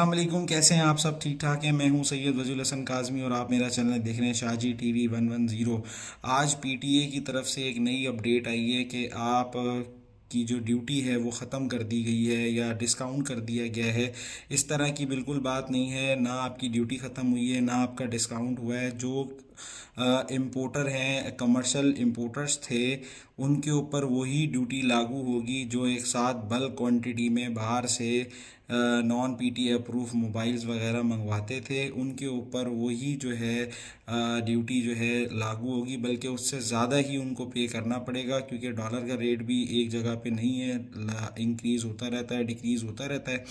अल्लाह कैसे हैं आप सब ठीक ठाक हैं मैं हूं सैयद वजूल हसन काजमी और आप मेरा चैनल देख रहे हैं Shahji T V one one zero आज ए की तरफ से एक नई अपडेट आई है कि आप की जो ड्यूटी है वो ख़त्म कर दी गई है या डिस्काउंट कर दिया गया है इस तरह की बिल्कुल बात नहीं है ना आपकी ड्यूटी ख़त्म हुई है ना आपका डिस्काउंट हुआ है जो इम्पोर्टर हैं कमर्शियल इम्पोर्टर्स थे उनके ऊपर वही ड्यूटी लागू होगी जो एक साथ बल्क क्वांटिटी में बाहर से नॉन पीटी अप्रूव मोबाइल्स वगैरह मंगवाते थे उनके ऊपर वही जो है ड्यूटी जो है लागू होगी बल्कि उससे ज़्यादा ही उनको पे करना पड़ेगा क्योंकि डॉलर का रेट भी एक जगह पे नहीं है इंक्रीज़ होता रहता है डिक्रीज़ होता रहता है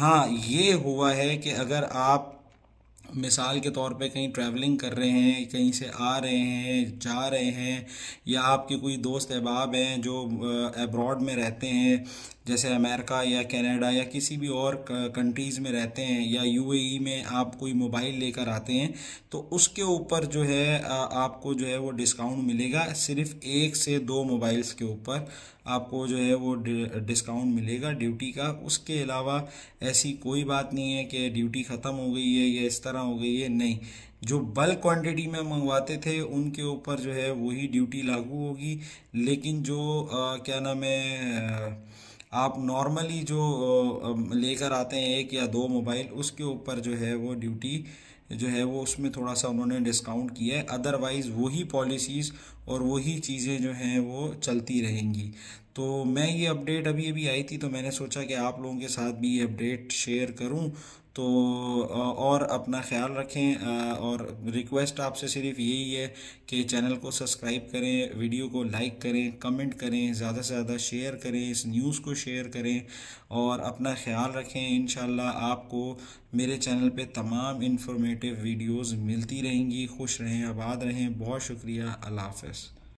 हाँ ये हुआ है कि अगर आप मिसाल के तौर पे कहीं ट्रैवलिंग कर रहे हैं कहीं से आ रहे हैं जा रहे हैं या आपके कोई दोस्त अहबाब हैं जो एब्रॉड में रहते हैं जैसे अमेरिका या कनाडा या किसी भी और कंट्रीज़ में रहते हैं या यूएई e में आप कोई मोबाइल लेकर आते हैं तो उसके ऊपर जो है आपको जो है वो डिस्काउंट मिलेगा सिर्फ एक से दो मोबाइल्स के ऊपर आपको जो है वो डिस्काउंट मिलेगा ड्यूटी का उसके अलावा ऐसी कोई बात नहीं है कि ड्यूटी ख़त्म हो गई है या इस तरह हो गई है नहीं जो बल्क क्वांटिटी में मंगवाते थे उनके ऊपर जो है वही ड्यूटी लागू होगी लेकिन जो आ, क्या नाम है आप नॉर्मली जो लेकर आते हैं एक या दो मोबाइल उसके ऊपर जो है वो ड्यूटी जो है वो उसमें थोड़ा सा उन्होंने डिस्काउंट किया है अदरवाइज़ वही पॉलिसीज़ और वही चीज़ें जो हैं वो चलती रहेंगी तो मैं ये अपडेट अभी अभी आई थी तो मैंने सोचा कि आप लोगों के साथ भी ये अपडेट शेयर करूं तो और अपना ख्याल रखें और रिक्वेस्ट आपसे सिर्फ यही है कि चैनल को सब्सक्राइब करें वीडियो को लाइक करें कमेंट करें ज़्यादा से ज़्यादा शेयर करें इस न्यूज़ को शेयर करें और अपना ख्याल रखें इन आपको मेरे चैनल पे तमाम इन्फॉर्मेटिव वीडियोस मिलती रहेंगी खुश रहें आबाद रहें बहुत शुक्रिया अल्लाह हाफ